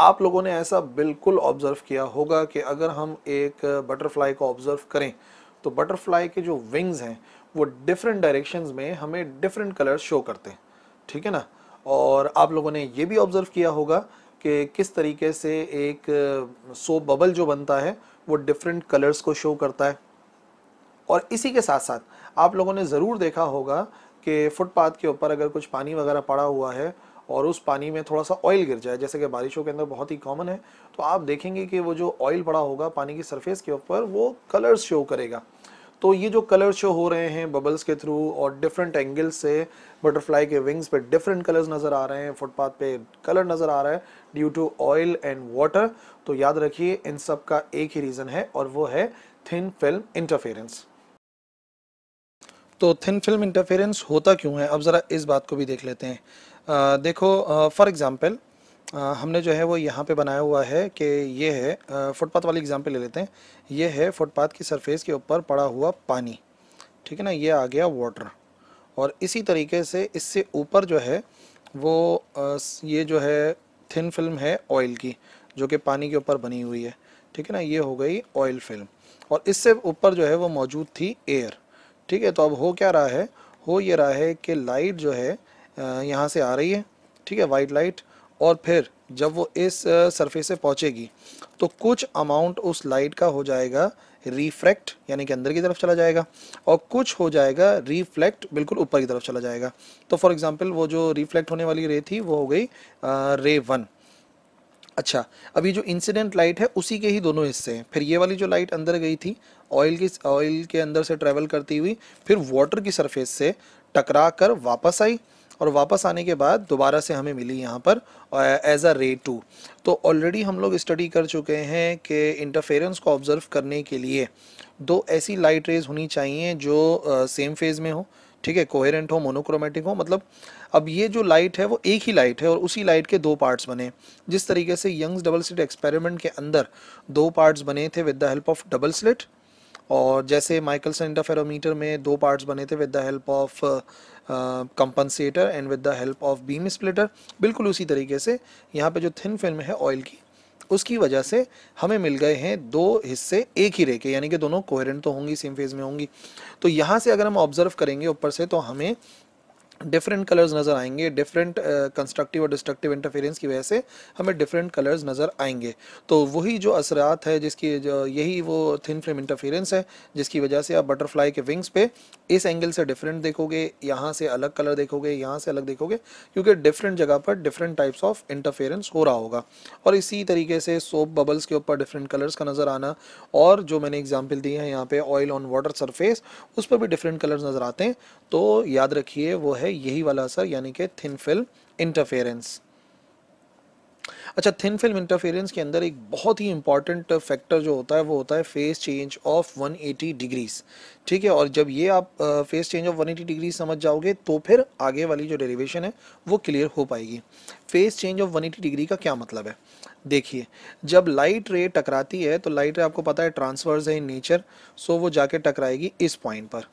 आप लोगों ने ऐसा बिल्कुल ऑब्ज़र्व किया होगा कि अगर हम एक बटरफ्लाई को ऑब्ज़र्व करें तो बटरफ्लाई के जो विंग्स हैं वो डिफरेंट डायरेक्शंस में हमें डिफरेंट कलर्स शो करते हैं ठीक है ना और आप लोगों ने ये भी ऑब्ज़र्व किया होगा कि किस तरीके से एक सो बबल जो बनता है वो डिफरेंट कलर्स को शो करता है और इसी के साथ साथ आप लोगों ने ज़रूर देखा होगा कि फुटपाथ के ऊपर अगर कुछ पानी वगैरह पड़ा हुआ है और उस पानी में थोड़ा सा ऑयल गिर जाए जैसे कि बारिशों के अंदर बहुत ही कॉमन है तो आप देखेंगे कि वो जो ऑयल पड़ा होगा पानी की सरफेस के ऊपर वो कलर शो करेगा तो ये जो कलर शो हो रहे हैं बबल्स के थ्रू और डिफरेंट एंगल्स से बटरफ्लाई के विंग्स पे डिफरेंट कलर्स नज़र आ रहे हैं फुटपाथ पे कलर नज़र आ रहा है due to oil and water तो याद रखिए इन सब का एक ही रीज़न है और वो है थिन फिल्म इंटरफेरेंस तो थिन फिल्म इंटरफेरेंस होता क्यों है अब ज़रा इस बात को भी देख लेते हैं देखो फॉर एग्ज़ाम्पल हमने जो है वो यहाँ पे बनाया हुआ है कि ये है फुटपाथ वाली एग्ज़ाम्पल ले लेते हैं ये है फुटपाथ की सरफेस के ऊपर पड़ा हुआ पानी ठीक है ना ये आ गया वाटर और इसी तरीके से इससे ऊपर जो है वो ये जो है थिन फिल्म है ऑयल की जो कि पानी के ऊपर बनी हुई है ठीक है ना ये हो गई ऑयल फिल्म और इससे ऊपर जो है वो मौजूद थी एयर ठीक है तो अब हो क्या रहा है हो ये रहा है कि लाइट जो है यहाँ से आ रही है ठीक है वाइट लाइट और फिर जब वो इस सरफेस से पहुँचेगी तो कुछ अमाउंट उस लाइट का हो जाएगा रिफ्रैक्ट यानी कि अंदर की तरफ चला जाएगा और कुछ हो जाएगा रिफ्लेक्ट बिल्कुल ऊपर की तरफ चला जाएगा तो फॉर एग्जांपल वो जो रिफ्लेक्ट होने वाली रे थी वो हो गई रे वन अच्छा अभी जो इंसिडेंट लाइट है उसी के ही दोनों हिस्से हैं फिर ये वाली जो लाइट अंदर गई थी ऑयल की ऑयल के अंदर से ट्रेवल करती हुई फिर वाटर की सरफेस से टकरा कर वापस आई और वापस आने के बाद दोबारा से हमें मिली यहाँ पर एज अ रे टू तो ऑलरेडी हम लोग स्टडी कर चुके हैं कि इंटरफेरेंस को ऑब्ज़र्व करने के लिए दो ऐसी लाइट रेज होनी चाहिए जो सेम फेज़ में हो ठीक है कोहेरेंट हो मोनोक्रोमेटिक हो मतलब अब ये जो लाइट है वो एक ही लाइट है और उसी लाइट के दो पार्ट्स बने जिस तरीके से यंग्स डबल स्लिट एक्सपेरिमेंट के अंदर दो पार्ट्स बने थे with the help of double slit और जैसे माइकलसन इंटरफेरोमीटर में दो पार्ट्स बने थे with the help of compensator and with the help of beam splitter बिल्कुल उसी तरीके से यहाँ पे जो थिन फिल्म है ऑयल की उसकी वजह से हमें मिल गए हैं दो हिस्से एक ही रे के यानी कि दोनों कोहेरेंट तो होंगी सेम फेज में होंगी तो यहाँ से अगर हम ऑब्जर्व करेंगे ऊपर से तो हमें डिफरेंट कलर्स नज़र आएंगे डिफरेंट कंस्ट्रक्टिव uh, और डिस्ट्रक्टिव इंटरफेरेंस की वजह से हमें डिफरेंट कलर्स नज़र आएंगे तो वही जो असरात है जिसकी जो यही वो थिन फ्रेम इंटरफेरेंस है जिसकी वजह से आप बटरफ्लाई के विंग्स पे इस एंगल से डिफरेंट देखोगे यहाँ से अलग कलर देखोगे यहाँ से अलग देखोगे क्योंकि डिफरेंट जगह पर डिफरेंट टाइप्स ऑफ इंटरफेरेंस हो रहा होगा और इसी तरीके से सोप बबल्स के ऊपर डिफरेंट कलर्स का नज़र आना और जो मैंने एग्जाम्पल दी है यहाँ पर ऑयल ऑन वाटर सरफेस उस पर भी डिफरेंट कलर्स नज़र आते हैं तो याद रखिए वो है है यही वाला असर यानी कि थिन फिल्म इंटरफेरेंस अच्छा थिन फिल्म इंटरफेरेंस के अंदर एक बहुत ही इंपॉर्टेंट फैक्टर जो होता है वो होता है फेस चेंज ऑफ 180 डिग्रीज ठीक है और जब ये आप फेस चेंज ऑफ 180 डिग्री समझ जाओगे तो फिर आगे वाली जो डेरिवेशन है वो क्लियर हो पाएगी फेस चेंज ऑफ 180 डिग्री का क्या मतलब है देखिए जब लाइट रे टकराती है तो लाइट रे आपको पता है ट्रांसफर्स है इन नेचर सो वो जाके टकराएगी इस पॉइंट पर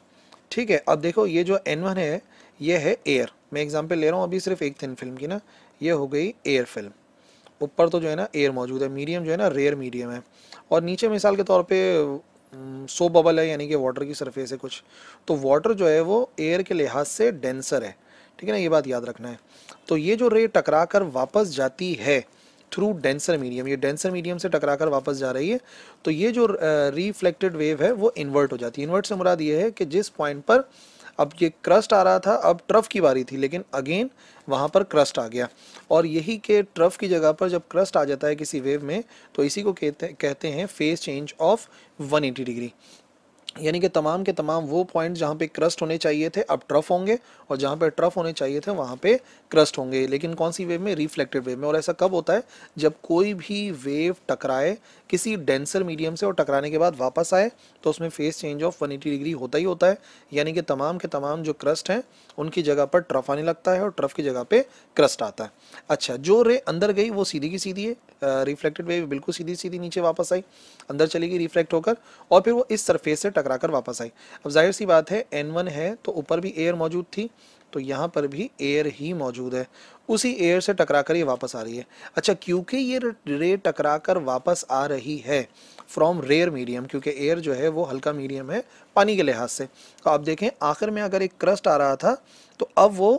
ठीक है अब देखो ये जो एन है ये है एयर मैं एग्जांपल ले रहा हूँ अभी सिर्फ एक थिन फिल्म की ना ये हो गई एयर फिल्म ऊपर तो जो है ना एयर मौजूद है मीडियम जो है ना रेयर मीडियम है और नीचे मिसाल के तौर पे सो बबल है यानी कि वाटर की सरफेस है कुछ तो वाटर जो है वो एयर के लिहाज से डेंसर है ठीक है ना ये बात याद रखना है तो ये जो रे टकरा कर वापस जाती है थ्रू डेंसर मीडियम ये डेंसर मीडियम से टकरा कर वापस जा रही है तो ये जो रिफ्लेक्टेड वेव है वो इन्वर्ट हो जाती है इन्वर्ट से मुराद ये है कि जिस पॉइंट पर अब ये क्रस्ट आ रहा था अब ट्रफ की बारी थी लेकिन अगेन वहाँ पर क्रस्ट आ गया और यही के ट्रफ की जगह पर जब क्रस्ट आ जाता है किसी वेव में तो इसी को कहते कहते हैं फेस चेंज ऑफ 180 डिग्री यानी कि तमाम के तमाम वो पॉइंट जहाँ पे क्रस्ट होने चाहिए थे अब ट्रफ होंगे और जहाँ पे ट्रफ होने चाहिए थे वहाँ पे क्रस्ट होंगे लेकिन कौन सी वेव में रिफ्लेक्टेड वेव में और ऐसा कब होता है जब कोई भी वेव टकराए किसी डेंसर मीडियम से और टकराने के बाद वापस आए तो उसमें phase change of one degree होता ही होता है यानी कि तमाम के तमाम जो क्रस्ट हैं उनकी जगह पर ट्रफ आने लगता है और ट्रफ की जगह पर क्रस्ट आता है अच्छा जो रे अंदर गई वो सीधी की सीधी है रिफ्लेक्टेड वेव बिल्कुल सीधी सीधी नीचे वापस आई अंदर चली गई रिफ्लेक्ट होकर और फिर वो इस सरफेस से टकरा टकरा कर वापस आई अब जाहिर सी बात है एन वन है तो ऊपर भी एयर मौजूद थी तो यहाँ पर भी एयर ही मौजूद है उसी एयर से टकरा कर ये वापस आ रही है अच्छा क्योंकि ये रे टकरा कर वापस आ रही है फ्रॉम रेयर मीडियम क्योंकि एयर जो है वो हल्का मीडियम है पानी के लिहाज से तो आप देखें आखिर में अगर एक क्रस्ट आ रहा था तो अब वो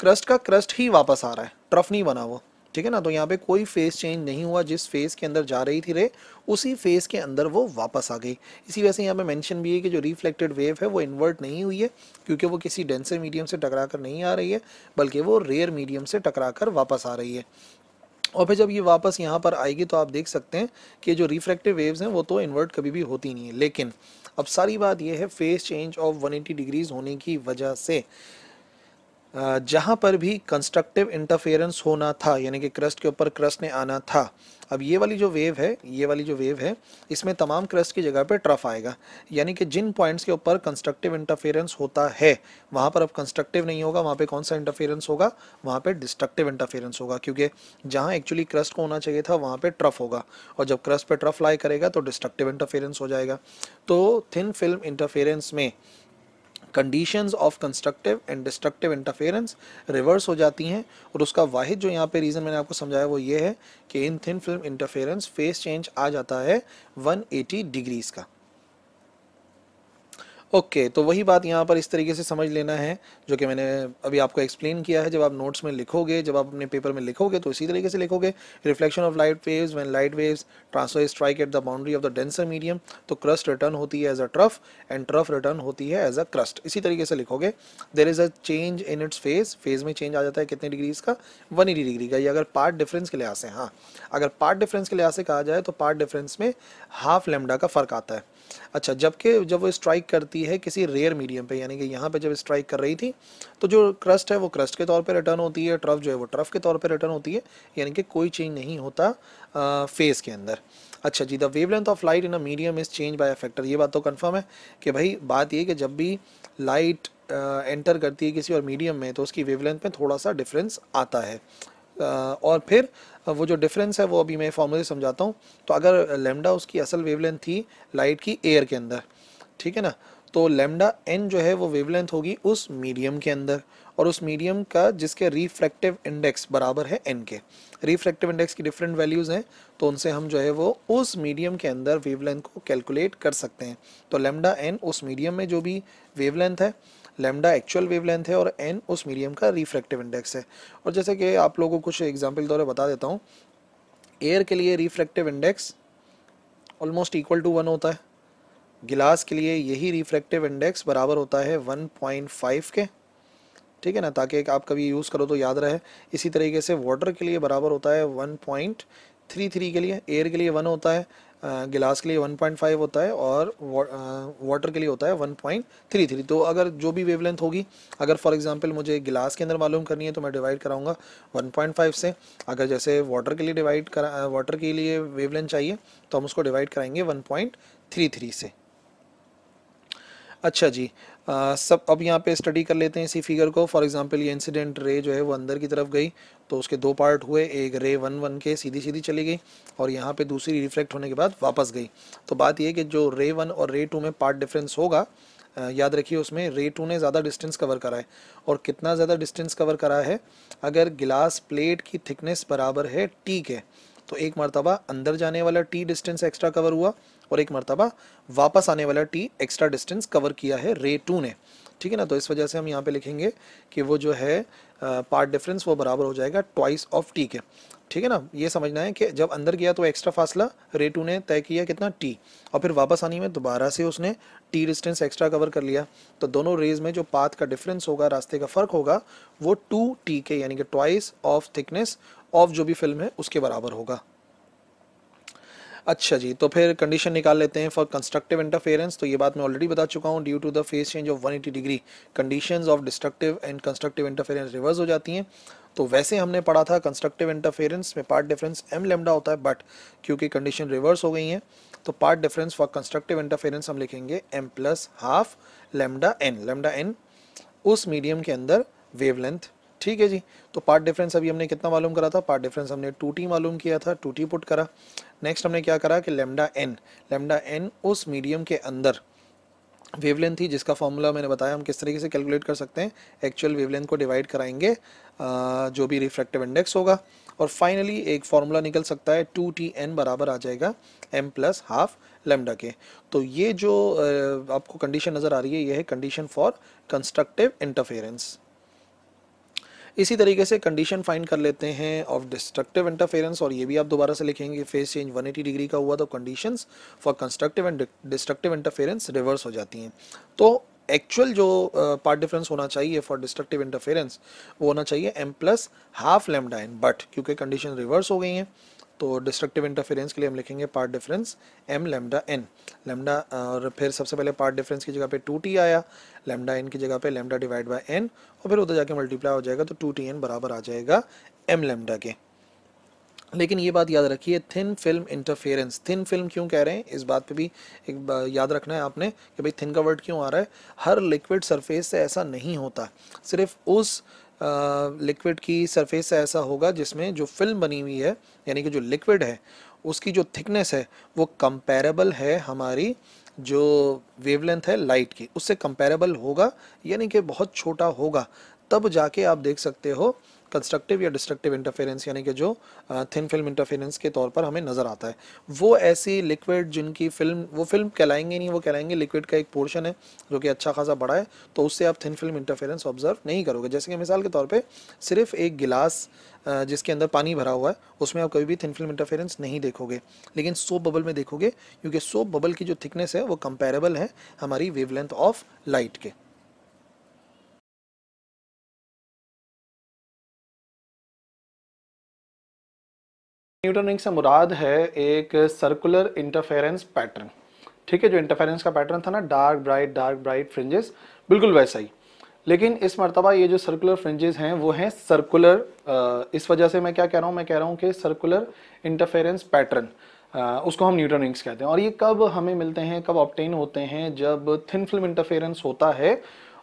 क्रस्ट का क्रस्ट ही वापस आ रहा है ट्रफ नहीं बना वो ठीक है ना तो यहाँ पे कोई फेस चेंज नहीं हुआ जिस फेस के अंदर जा रही थी रे उसी फेस के अंदर वो वापस आ गई इसी वजह से यहाँ पे मेंशन भी है कि जो रिफ्लेक्टेड वेव है वो इन्वर्ट नहीं हुई है क्योंकि वो किसी डेंसर मीडियम से टकरा कर नहीं आ रही है बल्कि वो रेयर मीडियम से टकरा कर वापस आ रही है और फिर जब ये वापस यहाँ पर आएगी तो आप देख सकते हैं कि जो रिफ्लेक्टिव वेव्स हैं वो तो इन्वर्ट कभी भी होती नहीं है लेकिन अब सारी बात यह है फेस चेंज ऑफ 180 डिग्रीज होने की वजह से जहाँ पर भी कंस्ट्रक्टिव इंटरफेरेंस होना था यानी कि क्रस्ट के ऊपर क्रस्ट ने आना था अब ये वाली जो वेव है ये वाली जो वेव है इसमें तमाम क्रस्ट की जगह पे ट्रफ आएगा यानी कि जिन पॉइंट्स के ऊपर कंस्ट्रक्टिव इंटरफेरेंस होता है वहाँ पर अब कंस्ट्रक्टिव नहीं होगा वहाँ पे कौन सा इंटरफेरेंस होगा वहाँ पे डिस्ट्रक्टिव इंटरफेरेंस होगा क्योंकि जहाँ एक्चुअली क्रस्ट को होना चाहिए था वहाँ पर ट्रफ होगा और जब क्रस्ट पर ट्रफ लाई करेगा तो डिस्ट्रक्टिव इंटरफेरेंस हो जाएगा तो थिन फिल्म इंटरफेरेंस में conditions of constructive and destructive interference reverse हो जाती हैं और उसका वाहिद जो यहाँ पे रीज़न मैंने आपको समझाया वो ये है कि in thin film interference phase change आ जाता है 180 डिग्रीज़ का ओके तो वही बात यहाँ पर इस तरीके से समझ लेना है जो कि मैंने अभी आपको एक्सप्लेन किया है जब आप नोट्स में लिखोगे जब आप अपने पेपर में लिखोगे तो इसी तरीके से लिखोगे reflection of light waves when light waves transfer strike at the boundary of the denser medium तो क्रस्ट रिटर्न होती है as a trough and trough return होती है एज अ क्रस्ट इसी तरीके से लिखोगे there is a change in its phase phase में चेंज आ जाता है कितने डिग्रीज का वन डिग्री का ये अगर पार्ट डिफरेंस के लिहाज से हाँ अगर पार्ट डिफरेंस के लिहाज से कहा जाए तो पार्ट डिफरेंस में हाफ लेमडा का फ़र्क आता है अच्छा जबकि जब वो स्ट्राइक करती है किसी रेयर मीडियम पे यानी कि यहाँ पे जब स्ट्राइक कर रही थी तो जो क्रस्ट है वो क्रस्ट के तौर पे रिटर्न होती है ट्रफ जो है वो ट्रफ के तौर पे रिटर्न होती है यानी कि कोई चेंज नहीं होता आ, फेस के अंदर अच्छा जी the wavelength of light in a medium is change by a factor ये बात तो कन्फर्म है कि भाई बात ये कि जब भी लाइट एंटर करती है किसी और मीडियम में तो उसकी वेवलेंथ में थोड़ा सा डिफरेंस आता है और फिर वो जो डिफरेंस है वो अभी मैं फॉर्मूले समझाता हूँ तो अगर लेमडा उसकी असल वेवलेंथ थी लाइट की एयर के अंदर ठीक है ना तो लेमडा एन जो है वो वेवलेंथ होगी उस मीडियम के अंदर और उस मीडियम का जिसके रिफ्रैक्टिव इंडेक्स बराबर है एन के रिफ्रैक्टिव इंडेक्स की डिफरेंट वैल्यूज़ हैं तो उनसे हम जो है वो उस मीडियम के अंदर वेवलेंथ को कैलकुलेट कर सकते हैं तो लेमडा एन उस मीडियम में जो भी वेवलेंथ है लेमडा एक्चुअल वेवलेंथ है और एन उस मीडियम का रिफ्रैक्टिव इंडेक्स है और जैसे कि आप लोगों को कुछ एग्जाम्पल द्वारा बता देता हूँ एयर के लिए refractive index almost equal to one होता है गिलास के लिए यही रिफ्रैक्टिव इंडेक्स बराबर होता है 1.5 के ठीक है ना ताकि आप कभी यूज़ करो तो याद रहे इसी तरीके से वाटर के लिए बराबर होता है 1.33 के लिए एयर के लिए वन होता है गिलास के लिए 1.5 होता है और वाटर के लिए होता है 1.33 तो अगर जो भी वेवलेंथ होगी अगर फॉर एग्जांपल मुझे गिलास के अंदर मालूम करनी है तो मैं डिवाइड कराऊंगा 1.5 से अगर जैसे वाटर के लिए डिवाइड करा वाटर के लिए वेवलेंथ चाहिए तो हम उसको डिवाइड कराएंगे 1.33 से अच्छा जी आ, सब अब यहाँ पे स्टडी कर लेते हैं इसी फिगर को फॉर एग्जांपल ये इंसिडेंट रे जो है वो अंदर की तरफ गई तो उसके दो पार्ट हुए एक रे वन वन के सीधी सीधी चली गई और यहाँ पे दूसरी रिफ्लेक्ट होने के बाद वापस गई तो बात यह कि जो रे वन और रे टू में पार्ट डिफरेंस होगा याद रखिए उसमें रे टू ने ज़्यादा डिस्टेंस कवर करा है और कितना ज़्यादा डिस्टेंस कवर करा है अगर गिलास प्लेट की थिकनेस बराबर है टी के तो एक मरतबा अंदर जाने वाला टी डिस्टेंस एक्स्ट्रा कवर हुआ और एक मरतबा वापस आने वाला टी एक्स्ट्रा डिस्टेंस कवर किया है रे टू ने ठीक है ना तो इस वजह से हम यहाँ पे लिखेंगे कि वो जो है पार्ट डिफरेंस वो बराबर हो जाएगा ट्वाइस ऑफ टी के ठीक है ना ये समझना है कि जब अंदर गया तो एक्स्ट्रा फासला रे टू ने तय किया कितना टी और फिर वापस आने में दोबारा से उसने टी डिस्टेंस एक्स्ट्रा कवर कर लिया तो दोनों रेज में जो पाथ का डिफरेंस होगा रास्ते का फ़र्क होगा वो टू टी के यानी कि ट्वाइस ऑफ थिकनेस ऑफ जो भी फिल्म है उसके बराबर होगा अच्छा जी तो फिर कंडीशन निकाल लेते हैं फॉर कंस्ट्रक्टिव इंटरफेरेंस तो ये बात मैं ऑलरेडी बता चुका हूँ due to the phase change of 180 degree conditions of destructive and constructive interference reverse हो जाती हैं तो वैसे हमने पढ़ा था कंस्ट्रक्टिव इंटरफेरेंस में पार्ट डिफरेंस एम लेमडा होता है बट क्योंकि कंडीशन रिवर्स हो गई हैं तो path difference for constructive interference हम लिखेंगे M plus half lambda N lambda N उस मीडियम के अंदर वेव ठीक है जी तो पार्ट डिफरेंस अभी हमने कितना मालूम करा था पार्ट डिफरेंस हमने टू टी मालूम किया था टू टी पुट करा नेक्स्ट हमने क्या करा कि लेमडा एन लेमडा एन उस मीडियम के अंदर वेवलेंथ थी जिसका फॉर्मूला मैंने बताया हम किस तरीके से कैलकुलेट कर सकते हैं एक्चुअल वेवलेंथ को डिवाइड कराएंगे जो भी रिफ्रैक्टिव इंडेक्स होगा और फाइनली एक फार्मूला निकल सकता है टू टी एन बराबर आ जाएगा एम प्लस हाफ लेमडा के तो ये जो आपको कंडीशन नज़र आ रही है ये है कंडीशन फॉर कंस्ट्रक्टिव इंटरफेरेंस इसी तरीके से कंडीशन फाइंड कर लेते हैं ऑफ डिस्ट्रक्टिव इंटरफेरेंस और ये भी आप दोबारा से लिखेंगे फेस चेंज 180 डिग्री का हुआ तो condition for constructive and destructive interference reverse हो जाती हैं तो एक्चुअल जो पार्ट uh, डिफरेंस होना चाहिए फॉर डिस्ट्रक्टिव इंटरफेरेंस वो होना चाहिए m plus half lambda n but क्योंकि कंडीशन रिवर्स हो गई हैं तो डिस्ट्रक्टिव इंटरफेरेंस के लिए हम लिखेंगे path difference M lambda N lambda और फिर सबसे पहले पार्ट डिफरेंस की जगह पे टू टी आया लेमडा एन की जगह पे लेमडा डिवाइड बाय एन और फिर उधर जाके मल्टीप्लाई हो जाएगा तो टू टी एन बराबर आ जाएगा एम लेमडा के लेकिन ये बात याद रखिए thin film interference thin film क्यों कह रहे हैं इस बात पे भी एक याद रखना है आपने कि भाई थिन का वर्ड क्यों आ रहा है हर लिक्विड सरफेस से ऐसा नहीं होता सिर्फ उस लिक्विड की सरफेस ऐसा होगा जिसमें जो फिल्म बनी हुई है यानी कि जो लिक्विड है उसकी जो थिकनेस है वो कंपेरेबल है हमारी जो वेवलेंथ है लाइट की उससे कंपेरेबल होगा यानी कि बहुत छोटा होगा तब जाके आप देख सकते हो कंस्ट्रक्टिव या डिस्ट्रक्टिव इंटरफेरेंस यानी कि जो थिन फिल्म इंटरफेरेंस के तौर पर हमें नज़र आता है वो ऐसी लिक्विड जिनकी फिल्म वो फिल्म कहलाएंगे नहीं वो कहलाएंगे लिक्विड का एक पोर्शन है जो कि अच्छा खासा बड़ा है तो उससे आप थिन फिल्म इंटरफेरेंस ऑब्जर्व नहीं करोगे जैसे कि मिसाल के तौर पर सिर्फ एक गिलास जिसके अंदर पानी भरा हुआ है उसमें आप कभी भी थिन फिल्म इंटरफेरेंस नहीं देखोगे लेकिन सोप बबल में देखोगे क्योंकि सोप बबल की जो थिकनेस है वो कंपेरेबल है हमारी वेवलेंथ ऑफ लाइट के न्यूटन रिंग से मुराद है एक सर्कुलर इंटरफेरेंस पैटर्न ठीक है जो इंटरफेरेंस का पैटर्न था ना dark bright dark bright fringes बिल्कुल वैसा ही लेकिन इस मरतबा ये जो सर्कुलर फ्रिंजेस हैं वो हैं सर्कुलर इस वजह से मैं क्या कह रहा हूँ मैं कह रहा हूँ कि सर्कुलर इंटरफेरेंस पैटर्न उसको हम न्यूटन रिंग्स कहते हैं और ये कब हमें मिलते हैं कब ऑप्टेन होते हैं जब थिन फिल्म इंटरफेरेंस होता है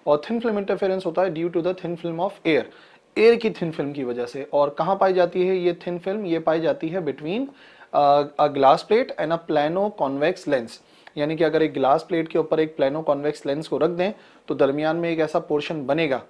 और थिन फिल्म इंटरफेरेंस होता है due to the thin film of air air की थिन फिल्म की वजह से और कहाँ पाई जाती है ये थिन फिल्म ये पाई जाती है between a glass plate and a plano convex lens यानी कि अगर एक ग्लास प्लेट के ऊपर एक प्लानो कॉन्वेक्स लेंस को रख दें तो दरमियान में एक ऐसा पोर्शन बनेगा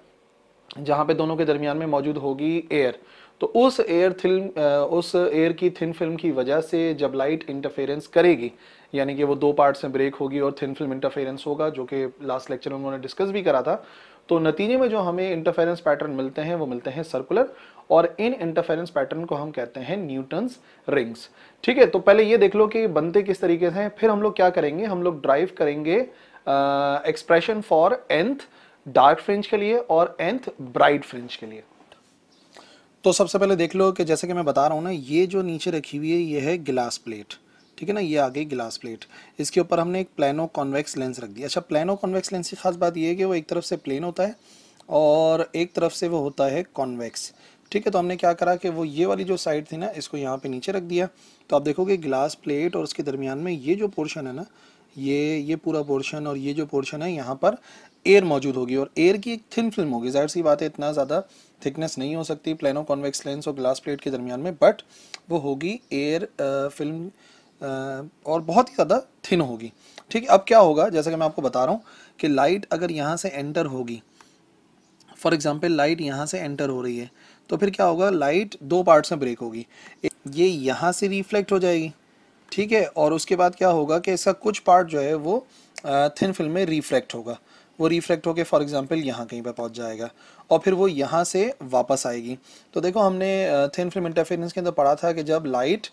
जहाँ पे दोनों के दरमियान में मौजूद होगी एयर तो उस एयर थिल्म uh, उस एयर की थिन फिल्म की वजह से जब लाइट इंटरफेरेंस करेगी यानी कि वो दो पार्ट्स में ब्रेक होगी और थिन फिल्म इंटरफेरेंस होगा जो कि लास्ट लेक्चर में उन्होंने डिस्कस भी करा था तो नतीजे में जो हमें इंटरफेरेंस पैटर्न मिलते हैं वो मिलते हैं सर्कुलर और इन इंटरफेरेंस पैटर्न को हम कहते हैं न्यूटन्स रिंग्स ठीक है तो पहले ये देख लो कि बनते किस तरीके से हैं फिर हम लोग क्या करेंगे हम लोग ड्राइव करेंगे expression for nth dark fringe के लिए और एंथ ब्राइट फ्रिंज के लिए तो सबसे पहले देख लो कि जैसे कि मैं बता रहा हूँ ना ये जो नीचे रखी हुई है ये है गिलास प्लेट ठीक है ना ये आ गई गिलास प्लेट इसके ऊपर हमने एक प्लानो कॉन्वेक्स लेंस रख दिया अच्छा प्लानो कॉन्वेक्स लेंस की खास बात ये है कि वो एक तरफ से प्लेन होता है और एक तरफ से वो होता है कॉन्वेक्स ठीक है तो हमने क्या करा कि वो ये वाली जो साइड थी ना इसको यहाँ पे नीचे रख दिया तो आप देखोगे ग्लास प्लेट और उसके दरमियान में ये जो पोर्शन है ना ये ये पूरा पोर्शन और ये जो पोर्शन है यहाँ पर एयर मौजूद होगी और एयर की एक थिन फिल्म होगी जाहिर सी बात है इतना ज़्यादा थिकनेस नहीं हो सकती प्लेनो कॉन्वेक्स लेंस और ग्लास प्लेट के दरमियान में बट वो होगी एयर फिल्म और बहुत ही ज़्यादा थिन होगी ठीक है अब क्या होगा जैसा कि मैं आपको बता रहा हूँ कि लाइट अगर यहाँ से एंटर होगी फॉर एग्ज़ाम्पल लाइट यहाँ से एंटर हो रही है तो फिर क्या होगा लाइट दो पार्ट्स में ब्रेक होगी ये यहाँ से रिफ्लेक्ट हो जाएगी ठीक है और उसके बाद क्या होगा कि इसका कुछ पार्ट जो है वो थिन फिल्म में रिफ्लेक्ट होगा वो रिफ्लेक्ट होकर फॉर एग्जांपल यहाँ कहीं पर पहुँच जाएगा और फिर वो यहाँ से वापस आएगी तो देखो हमने थिन फिल्म इंटरफेरेंस के अंदर पढ़ा था कि जब लाइट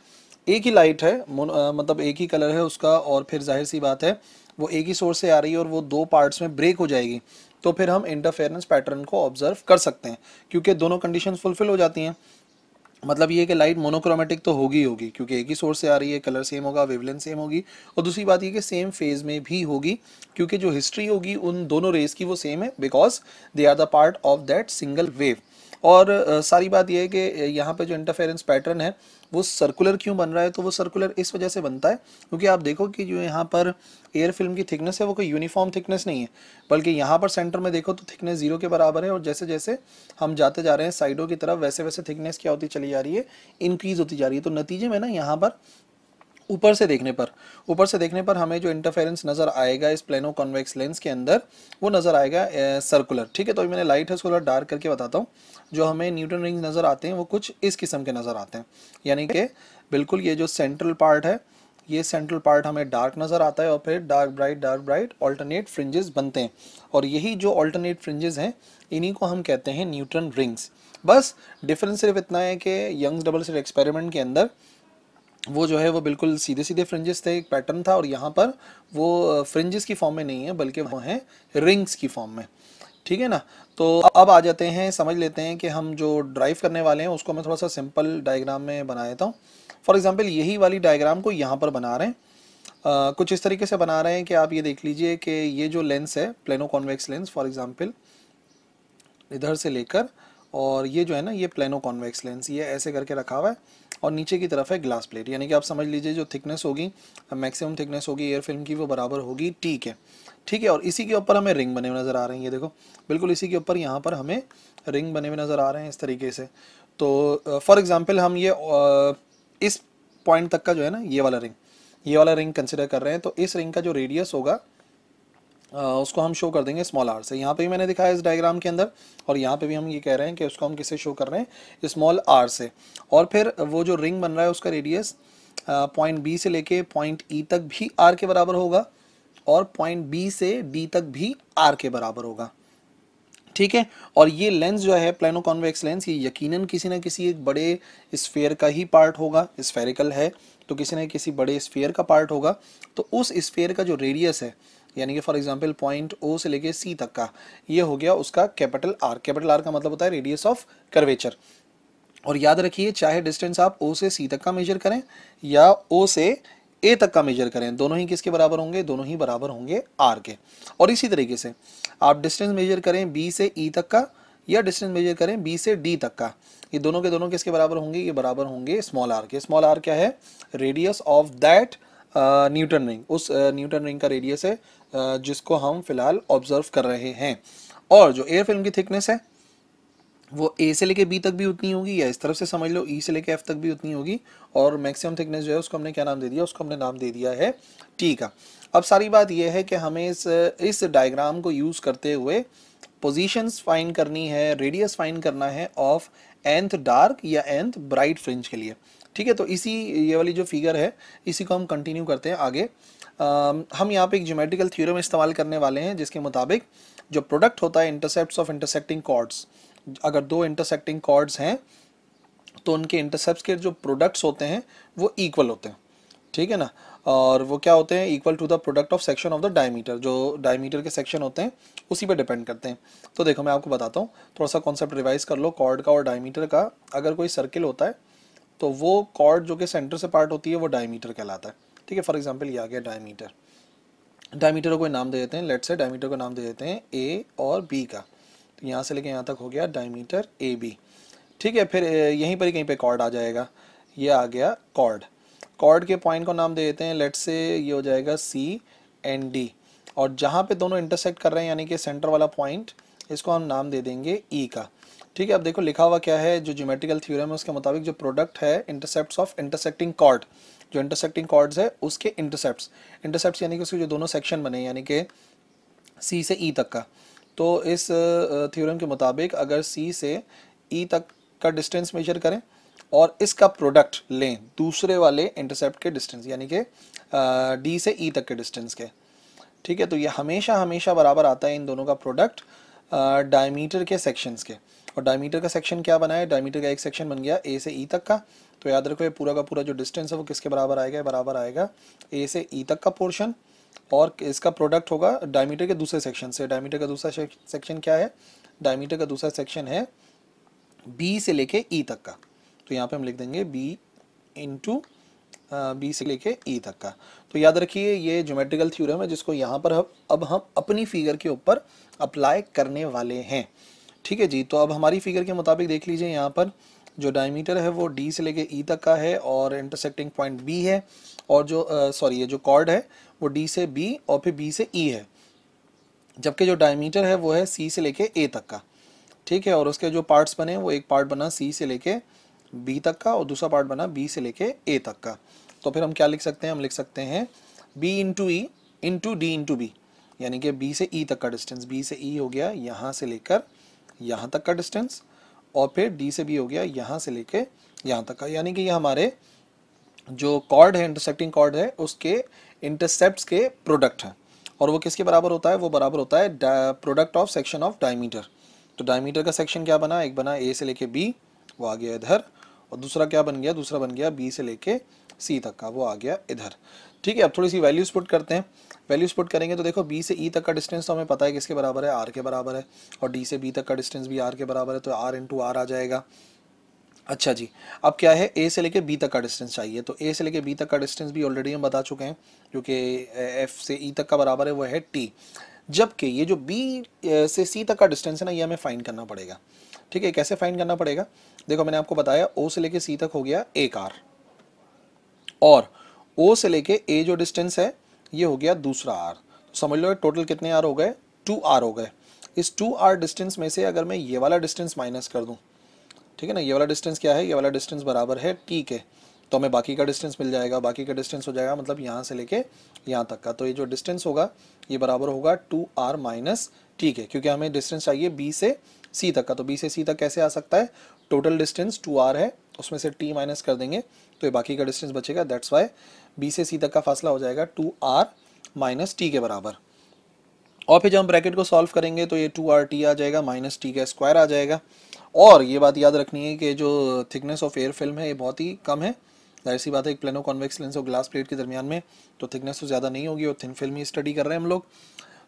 एक ही लाइट है मतलब एक ही कलर है उसका और फिर जाहिर सी बात है वो एक ही सोर्स से आ रही है और वो दो पार्ट्स में ब्रेक हो जाएगी तो फिर हम इंटरफेरेंस पैटर्न को ऑब्जर्व कर सकते हैं क्योंकि दोनों कंडीशन फुलफिल हो जाती हैं मतलब ये कि लाइट मोनोक्रोमेटिक तो होगी ही होगी क्योंकि एक ही सोर्स से आ रही है कलर सेम होगा वेवलेंथ सेम होगी और दूसरी बात ये कि सेम फेज़ में भी होगी क्योंकि जो हिस्ट्री होगी उन दोनों रेस की वो सेम है because they are the part of that single wave और सारी बात यह है कि यहाँ पे जो इंटरफेरेंस पैटर्न है वो सर्कुलर क्यों बन रहा है तो वो सर्कुलर इस वजह से बनता है क्योंकि आप देखो कि जो यहाँ पर एयर फिल्म की थिकनेस है वो कोई यूनिफॉर्म थिकनेस नहीं है बल्कि यहाँ पर सेंटर में देखो तो थिकनेस जीरो के बराबर है और जैसे जैसे हम जाते जा रहे हैं साइडों की तरफ वैसे वैसे थिकनेस क्या होती चली जा रही है इंक्रीज होती जा रही है तो नतीजे में ना यहाँ पर ऊपर से देखने पर ऊपर से देखने पर हमें जो इंटरफेरेंस नज़र आएगा इस प्लेनो कॉन्वेक्स लेंस के अंदर वो नज़र आएगा ए, सर्कुलर ठीक है तो मैंने लाइट है सोलर डार्क करके बताता हूँ जो हमें न्यूटन रिंग्स नज़र आते हैं वो कुछ इस किस्म के नज़र आते हैं यानी कि बिल्कुल ये जो सेंट्रल पार्ट है ये सेंट्रल पार्ट हमें डार्क नज़र आता है और फिर dark bright dark bright alternate fringes बनते हैं और यही जो ऑल्टरनेट फ्रिंजेस हैं इन्हीं को हम कहते हैं न्यूट्रन रिंग्स बस डिफरेंस सिर्फ इतना है कि यंग्स डबल सिर्फ एक्सपेरिमेंट के अंदर वो जो है वो बिल्कुल सीधे सीधे फ्रिंजेस थे एक पैटर्न था और यहाँ पर वो फ्रिंजेस की फॉर्म में नहीं है बल्कि वो हैं रिंग्स की फॉर्म में ठीक है ना तो अब आ जाते हैं समझ लेते हैं कि हम जो ड्राइव करने वाले हैं उसको मैं थोड़ा सा सिंपल डायग्राम में बना देता हूँ फॉर एग्ज़ाम्पल यही वाली डायग्राम को यहाँ पर बना रहे हैं आ, कुछ इस तरीके से बना रहे हैं कि आप ये देख लीजिए कि ये जो लेंस है plano convex lens for example इधर से लेकर और ये जो है ना ये प्लेनो कॉन्वेक्स लेंस ये ऐसे करके रखा हुआ है और नीचे की तरफ है ग्लास प्लेट यानी कि आप समझ लीजिए जो थिकनेस होगी मैक्सिमम थिकनेस होगी एयर फिल्म की वो बराबर होगी टी के ठीक है और इसी के ऊपर हमें रिंग बने हुए नज़र आ रहे हैं ये देखो बिल्कुल इसी के ऊपर यहाँ पर हमें रिंग बने हुए नज़र आ रहे हैं इस तरीके से तो फॉर एग्ज़ाम्पल हम ये इस पॉइंट तक का जो है ना ये वाला रिंग ये वाला रिंग कंसिडर कर रहे हैं तो इस रिंग का जो रेडियस होगा उसको हम शो कर देंगे स्मॉल आर से यहाँ पे भी मैंने दिखाया इस डायग्राम के अंदर और यहाँ पे भी हम ये कह रहे हैं कि उसको हम किसे शो कर रहे हैं स्मॉल आर से और फिर वो जो रिंग बन रहा है उसका रेडियस पॉइंट बी से लेके पॉइंट ई e तक भी आर के बराबर होगा और पॉइंट बी से डी तक भी आर के बराबर होगा ठीक है और ये लेंस जो है प्लेनो कॉन्वेक्स लेंस ये यकीनन किसी ना किसी एक बड़े स्फेयर का ही पार्ट होगा स्फेरिकल है तो किसी ना किसी बड़े स्फेयर का पार्ट होगा तो उस स्फेयर का जो रेडियस है यानी कि फॉर एग्जाम्पल पॉइंट ओ से लेके सी तक का ये हो गया उसका कैपिटल आर कैपिटल आर का मतलब होता है रेडियस ऑफ कर्वेचर और याद रखिए चाहे डिस्टेंस आप ओ से सी तक का मेजर करें या ओ से ए तक का मेजर करें दोनों ही किसके बराबर होंगे दोनों ही बराबर होंगे आर के और इसी तरीके से आप डिस्टेंस मेजर करें बी से ई e तक का या डिस्टेंस मेजर करें बी से डी तक का ये दोनों के दोनों किसके बराबर होंगे ये बराबर होंगे स्मॉल आर के स्मॉल आर क्या है radius of that Newton ring उस न्यूटन रिंग का रेडियस है जिसको हम फिलहाल ऑब्जर्व कर रहे हैं और जो एयर फिल्म की थिकनेस है वो ए से लेके बी तक भी उतनी होगी या इस तरफ से समझ लो ई e से लेके एफ तक भी उतनी होगी और मैक्सिमम थिकनेस जो है उसको हमने क्या नाम दे दिया उसको हमने नाम दे दिया है टी का अब सारी बात यह है कि हमें इस इस डायग्राम को यूज़ करते हुए पोजीशंस फाइन करनी है रेडियस फाइन करना है ऑफ एंथ डार्क या एंथ ब्राइट फ्रिंज के लिए ठीक है तो इसी ये वाली जो फिगर है इसी को हम कंटिन्यू करते हैं आगे आ, हम यहाँ पे एक जोमेट्रिकल थ्योरम इस्तेमाल करने वाले हैं जिसके मुताबिक जो प्रोडक्ट होता है इंटरसेप्ट ऑफ इंटरसेक्टिंग कॉर्ड्स अगर दो इंटरसेक्टिंग कॉर्ड्स हैं तो उनके इंटरसेप्ट के जो प्रोडक्ट्स होते हैं वो इक्वल होते हैं ठीक है ना और वो क्या होते हैं equal to the product of section of the diameter जो डायमीटर के सेक्शन होते हैं उसी पे डिपेंड करते हैं तो देखो मैं आपको बताता हूँ थोड़ा सा कॉन्सेप्ट रिवाइज कर लो कॉर्ड का और डायमीटर का अगर कोई सर्किल होता है तो वो कॉर्ड जो कि सेंटर से पार्ट होती है वो डायमीटर कहलाता है ठीक है फॉर एग्जाम्पल ये आ गया डायमीटर डायमीटर को कोई नाम दे देते हैं लेट से डायमीटर को नाम दे देते हैं ए और बी का तो यहाँ से लेके यहाँ तक हो गया डायमीटर ए बी ठीक है फिर यहीं पर ही कहीं पर कॉर्ड आ जाएगा ये आ गया कॉर्ड कॉर्ड के पॉइंट को नाम दे देते हैं लेट से ये हो जाएगा सी एंड डी और जहाँ पे दोनों इंटरसेक्ट कर रहे हैं यानी कि सेंटर वाला पॉइंट इसको हम नाम दे देंगे ई e का ठीक है अब देखो लिखा हुआ क्या है जो ज्योमेट्रिकल थ्योरम है उसके मुताबिक जो प्रोडक्ट है इंटरसेप्ट ऑफ इंटरसेक्टिंग कॉर्ड जो इंटरसेक्टिंग कॉर्ड्स है उसके इंटरसेप्ट इंटरसेप्ट यानी कि उसके जो दोनों सेक्शन बने यानी कि सी से ई e तक का तो इस थ्योरम के मुताबिक अगर सी से ई e तक का डिस्टेंस मेजर करें और इसका प्रोडक्ट लें दूसरे वाले इंटरसेप्ट के डिस्टेंस यानी कि डी से ई e तक के डिस्टेंस के ठीक है तो ये हमेशा हमेशा बराबर आता है इन दोनों का प्रोडक्ट डायमीटर के सेक्शंस के और डायमीटर का सेक्शन क्या बना है डायमीटर का एक सेक्शन बन गया ए से ई e तक का तो याद रखो ये पूरा का पूरा जो डिस्टेंस है वो किसके बराबर आएगा बराबर आएगा ए से ई e तक का पोर्शन और इसका प्रोडक्ट होगा डायमीटर के दूसरे सेक्शन से डायमीटर का दूसरा सेक्शन क्या है डायमीटर का दूसरा सेक्शन है बी से लेके ई e तक का तो यहाँ पे हम लिख देंगे बी इंटू बी से लेके ई तक का तो याद रखिए ये ज्योमेट्रिकल थ्योरम है जिसको यहाँ पर हम अब हम अपनी फिगर के ऊपर अप्लाई करने वाले हैं ठीक है जी तो अब हमारी फिगर के मुताबिक देख लीजिए यहाँ पर जो डायमीटर है वो डी से लेके ई e तक का है और इंटरसेक्टिंग पॉइंट बी है और जो सॉरी ये जो कॉर्ड है वो डी से बी और फिर बी से ई e है जबकि जो डायमीटर है वो है सी से लेके ए तक का ठीक है और उसके जो पार्ट्स बने वो एक पार्ट बना सी से लेके बी तक का और दूसरा पार्ट बना बी से लेके ए तक का तो फिर हम क्या लिख सकते हैं हम लिख सकते हैं B into E into D into B यानी कि बी से ई e तक का डिस्टेंस बी से ई e हो गया यहाँ से लेकर यहाँ तक का डिस्टेंस और फिर डी से बी हो गया यहाँ से लेके यहाँ तक का यानी कि ये हमारे जो कॉर्ड है इंटरसेक्टिंग कॉर्ड है उसके इंटरसेप्ट के प्रोडक्ट हैं और वो किसके बराबर होता है वो बराबर होता है product of section of diameter तो डायमीटर का सेक्शन क्या बना एक बना ए से लेके बी वो आ गया इधर और दूसरा क्या बन गया दूसरा बन गया बी से लेके सी तक का वो आ गया इधर ठीक है अब थोड़ी सी वैल्यूज पुट करते हैं वैल्यूज पुट करेंगे तो देखो बी से ई e तक का डिस्टेंस तो हमें पता है किसके बराबर है आर के बराबर है और डी से बी तक का डिस्टेंस भी आर के बराबर है तो आर इंटू आर आ जाएगा अच्छा जी अब क्या है ए से लेके बी तक का डिस्टेंस चाहिए तो ए से लेके बी तक का डिस्टेंस भी ऑलरेडी हम बता चुके हैं जो कि एफ से ई e तक का बराबर है वो है टी जबकि ये जो बी से सी तक का डिस्टेंस है ना ये हमें फाइंड करना पड़ेगा ठीक है कैसे फाइंड करना पड़ेगा देखो मैंने आपको बताया ओ से लेके सी तक हो गया एक आर और ओ से लेके ए जो डिस्टेंस है ये हो गया दूसरा आर तो समझ लो टोटल कितने आर हो गए टू आर हो गए इस टू आर डिस्टेंस में से अगर मैं ये वाला डिस्टेंस माइनस कर दूँ ठीक है ना ये वाला डिस्टेंस क्या है ये वाला डिस्टेंस बराबर है टी के तो हमें बाकी का डिस्टेंस मिल जाएगा बाकी का डिस्टेंस हो जाएगा मतलब यहाँ से लेके यहाँ तक का तो ये जो डिस्टेंस होगा ये बराबर होगा टू आर माइनस टी के क्योंकि हमें डिस्टेंस चाहिए बी से सी तक का तो बी से सी तक कैसे आ सकता है टोटल डिस्टेंस टू आर है उसमें से टी माइनस कर देंगे तो ये बाकी का डिस्टेंस बचेगा दैट्स वाई बी से सी तक का फासला हो जाएगा टू आर माइनस टी के बराबर और फिर जब हम ब्रैकेट को सॉल्व करेंगे तो ये टू आर टी आ जाएगा माइनस टी का स्क्वायर आ जाएगा और ये बात याद रखनी है कि जो थिकनेस ऑफ एयर फिल्म है ये बहुत ही कम है जाहिर सी बात है एक प्लेनो कॉन्वेक्स लेंस और ग्लास प्लेट के दरमियान में तो थिकनेस तो ज़्यादा नहीं होगी और थिन फिल्म ही स्टडी कर रहे हैं हम लोग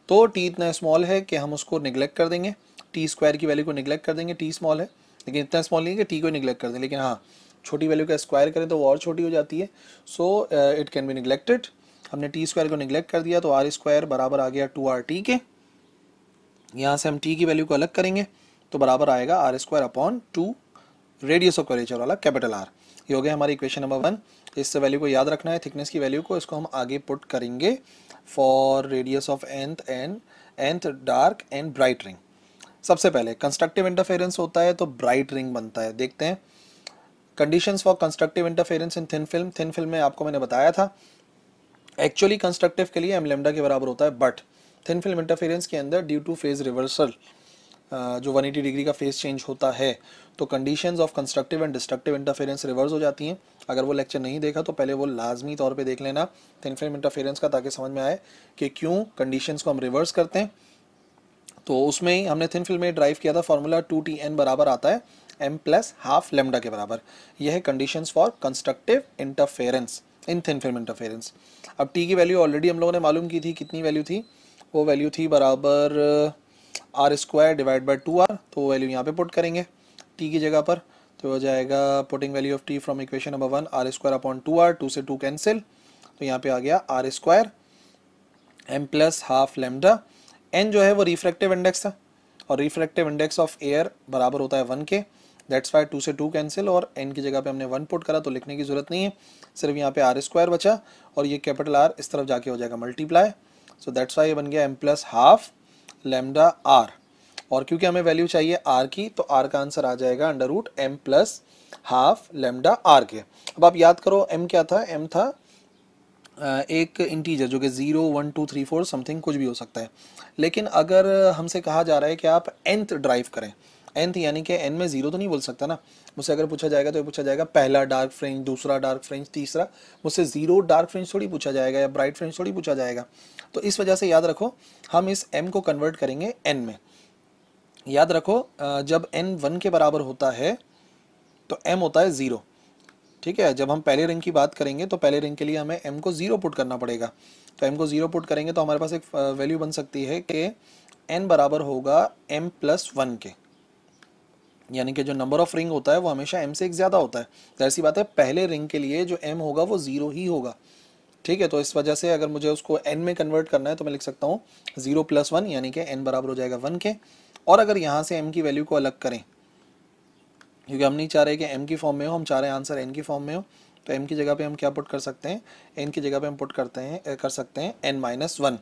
तो टी इतना स्मॉल है कि हम उसको निगलेक्ट कर देंगे टी स्क्वायर की वैल्यू को निगलेक्ट कर देंगे टी स्मॉल है लेकिन इतना स्मॉल नहीं है कि टी को निगलेक्ट कर दें लेकिन हाँ छोटी वैल्यू का स्क्वायर करें तो वो और छोटी हो जाती है so it can be neglected हमने टी स्क्वायर को निगलेक्ट कर दिया तो आर स्क्वायर बराबर आ गया टू आर टी के यहाँ से हम टी की वैल्यू को अलग करेंगे तो बराबर आएगा r square upon two radius of curvature वाला कैपिटल आर ये हो गया हमारी इक्वेशन नंबर वन इस वैल्यू को याद रखना है थिकनेस की वैल्यू को इसको हम आगे पुट करेंगे for radius of nth and nth dark and bright ring सबसे पहले कंस्ट्रक्टिव इंटरफेरेंस होता है तो ब्राइट रिंग बनता है देखते हैं conditions for constructive interference in thin film thin film में आपको मैंने बताया था एक्चुअली कंस्ट्रक्टिव के लिए एम लेमडा के बराबर होता है बट थिन फिल्म इंटरफेरेंस के अंदर ड्यू टू फेज रिवर्सल जो 180 डिग्री का फेज चेंज होता है तो conditions of constructive and destructive interference reverse हो जाती हैं अगर वो लेक्चर नहीं देखा तो पहले वो लाजमी तौर पे देख लेना थिन फिल्म इंटरफेरेंस का ताकि समझ में आए कि क्यों कंडीशंस को हम रिवर्स करते हैं तो उसमें ही हमने थिन फिल्म में ड्राइव किया था फॉर्मूला टू टी एन बराबर आता है एम प्लस हाफ लेमडा के बराबर यह है conditions for constructive interference in thin film interference अब टी की वैल्यू ऑलरेडी हम लोगों ने मालूम की थी कितनी वैल्यू थी वो वैल्यू थी बराबर r square divide by two R तो वो वैल्यू यहाँ पे पुट करेंगे टी की जगह पर तो हो जाएगा putting value of t from equation number one r square upon two R two से टू कैंसिल तो यहाँ पे आ गया r square m plus half lambda n जो है वो रिफ्रैक्टिव इंडेक्स था और रिफ्रैक्टिव इंडेक्स ऑफ एयर बराबर होता है वन के दैट्स वाई टू से टू कैंसिल और एन की जगह पे हमने वन पुट करा तो लिखने की ज़रूरत नहीं है सिर्फ यहाँ पे आर स्क्वायर बचा और ये कैपिटल आर इस तरफ जाके हो जाएगा मल्टीप्लाई सो दैट्स वाई ये बन गया m plus half lambda R और क्योंकि हमें वैल्यू चाहिए आर की तो आर का आंसर आ जाएगा under root m plus half lambda R के अब आप याद करो एम क्या था एम था एक इंटीजर जो कि zero one two three four something कुछ भी हो सकता है लेकिन अगर हमसे कहा जा रहा है कि आप एंथ ड्राइव करें एंथ यानी कि एन में ज़ीरो तो नहीं बोल सकता ना मुझसे अगर पूछा जाएगा तो ये पूछा जाएगा पहला डार्क फ्रेंच दूसरा डार्क फ्रेंच तीसरा मुझसे ज़ीरो डार्क फ्रेंच थोड़ी पूछा जाएगा या ब्राइट फ्रेंच थोड़ी पूछा जाएगा तो इस वजह से याद रखो हम इस एम को कन्वर्ट करेंगे एन में याद रखो जब एन वन के बराबर होता है तो एम होता है ज़ीरो ठीक है जब हम पहले रिंग की बात करेंगे तो पहले रिंग के लिए हमें एम को ज़ीरो पुट करना पड़ेगा तो एम को ज़ीरो पुट करेंगे तो हमारे पास एक वैल्यू बन सकती है कि एन बराबर होगा एम प्लस वन के यानी कि जो नंबर ऑफ रिंग होता है वो हमेशा एम से एक ज़्यादा होता है जाहिर तो बात है पहले रिंग के लिए जो एम होगा वो ज़ीरो ही होगा ठीक है तो इस वजह से अगर मुझे उसको एन में कन्वर्ट करना है तो मैं लिख सकता हूँ ज़ीरो प्लस वन यानी कि एन बराबर हो जाएगा वन के और अगर यहाँ से एम की वैल्यू को अलग करें क्योंकि हम नहीं चाह रहे कि एम की फॉर्म में हो हम चाह रहे हैं आंसर एन की फॉर्म में हो तो एम की जगह पे हम क्या पुट कर सकते हैं एन की जगह पे हम पुट करते हैं कर सकते हैं एन माइनस वन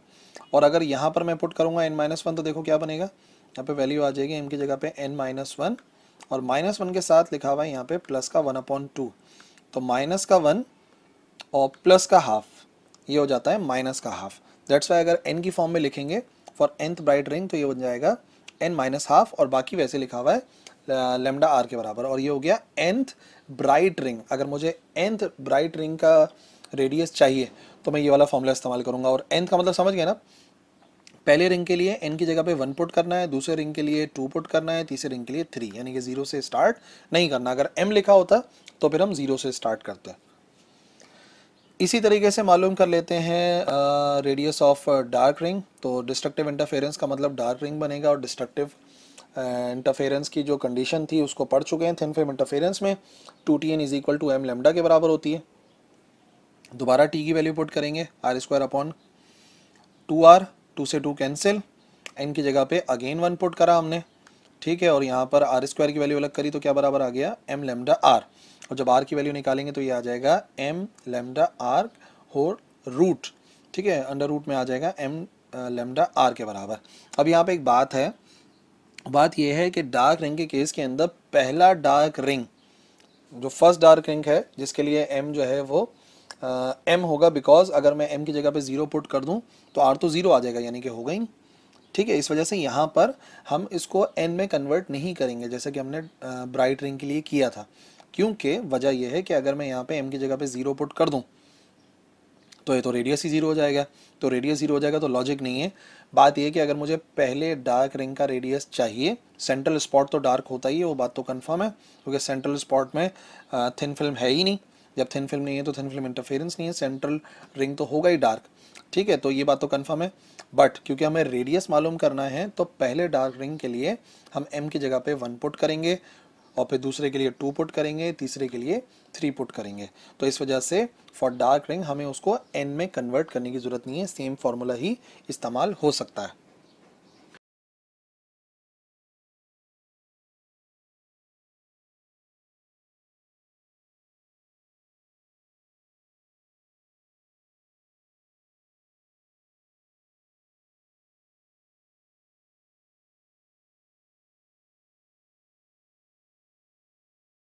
और अगर यहाँ पर मैं पुट करूँगा एन माइनस वन तो देखो क्या बनेगा यहाँ पे वैल्यू आ जाएगी एम की जगह पे एन माइनस वन और माइनस वन के साथ लिखा हुआ है यहाँ पे प्लस का वन अपॉन टू तो माइनस का वन और प्लस का हाफ ये हो जाता है माइनस का हाफ दैट्स वाई अगर एन की फॉर्म में लिखेंगे फॉर एंथ ब्राइट रिंग तो ये बन जाएगा एन माइनस हाफ और बाकी वैसे लिखा हुआ है लेमडा आर के बराबर और ये हो गया एंथ ब्राइट रिंग अगर मुझे एंथ ब्राइट रिंग का रेडियस चाहिए तो मैं ये वाला फॉर्मूला इस्तेमाल करूँगा और एंथ का मतलब समझ गए ना पहले रिंग के लिए एन की जगह पे वन पुट करना है दूसरे रिंग के लिए टू पुट करना है तीसरे रिंग के लिए थ्री यानी कि जीरो से स्टार्ट नहीं करना अगर एम लिखा होता तो फिर हम जीरो से स्टार्ट करते हैं इसी तरीके से मालूम कर लेते हैं रेडियस ऑफ डार्क रिंग तो डिस्ट्रक्टिव इंटरफेरेंस का मतलब डार्क रिंग बनेगा और डिस्ट्रक्टिव इंटरफेरेंस की जो कंडीशन थी उसको पढ़ चुके हैं थिन फिल्म इंटरफेरेंस में two t n is equal to m lambda के बराबर होती है दोबारा टी की वैल्यू पुट करेंगे r square upon two R two से टू कैंसिल एन की जगह पे अगेन वन पुट करा हमने ठीक है और यहाँ पर आर स्क्वायर की वैल्यू अलग करी तो क्या बराबर आ गया एम लेमडा आर और जब आर की वैल्यू निकालेंगे तो ये आ जाएगा एम लेमडा आर हो रूट ठीक है अंडर रूट में आ जाएगा एम लेमडा आर के बराबर अब यहाँ पे एक बात है बात यह है कि डार्क रिंग के केस के अंदर पहला डार्क रिंग जो फर्स्ट डार्क रिंग है जिसके लिए एम जो है वो एम होगा बिकॉज अगर मैं एम की जगह पे ज़ीरो पुट कर दूं तो आर तो ज़ीरो आ जाएगा यानी कि हो गई ठीक है इस वजह से यहाँ पर हम इसको एन में कन्वर्ट नहीं करेंगे जैसे कि हमने ब्राइट रिंग के लिए किया था क्योंकि वजह यह है कि अगर मैं यहाँ पे एम की जगह पे ज़ीरो पुट कर दूँ तो ये तो रेडियस ही जीरो हो जाएगा तो रेडियस जीरो हो जाएगा तो लॉजिक नहीं है बात यह कि अगर मुझे पहले डार्क रिंग का रेडियस चाहिए सेंट्रल स्पॉट तो डार्क होता ही है वो बात तो कन्फर्म है क्योंकि सेंट्रल स्पॉट में थिन फिल्म है ही नहीं जब थिन फिल्म नहीं है तो थिन फिल्म इंटरफेरेंस नहीं है सेंट्रल रिंग तो होगा ही डार्क ठीक है तो ये बात तो कन्फर्म है बट क्योंकि हमें रेडियस मालूम करना है तो पहले डार्क रिंग के लिए हम एम की जगह पे वन पुट करेंगे और फिर दूसरे के लिए टू पुट करेंगे तीसरे के लिए थ्री पुट करेंगे तो इस वजह से फॉर डार्क रिंग हमें उसको एन में कन्वर्ट करने की ज़रूरत नहीं है सेम फार्मूला ही इस्तेमाल हो सकता है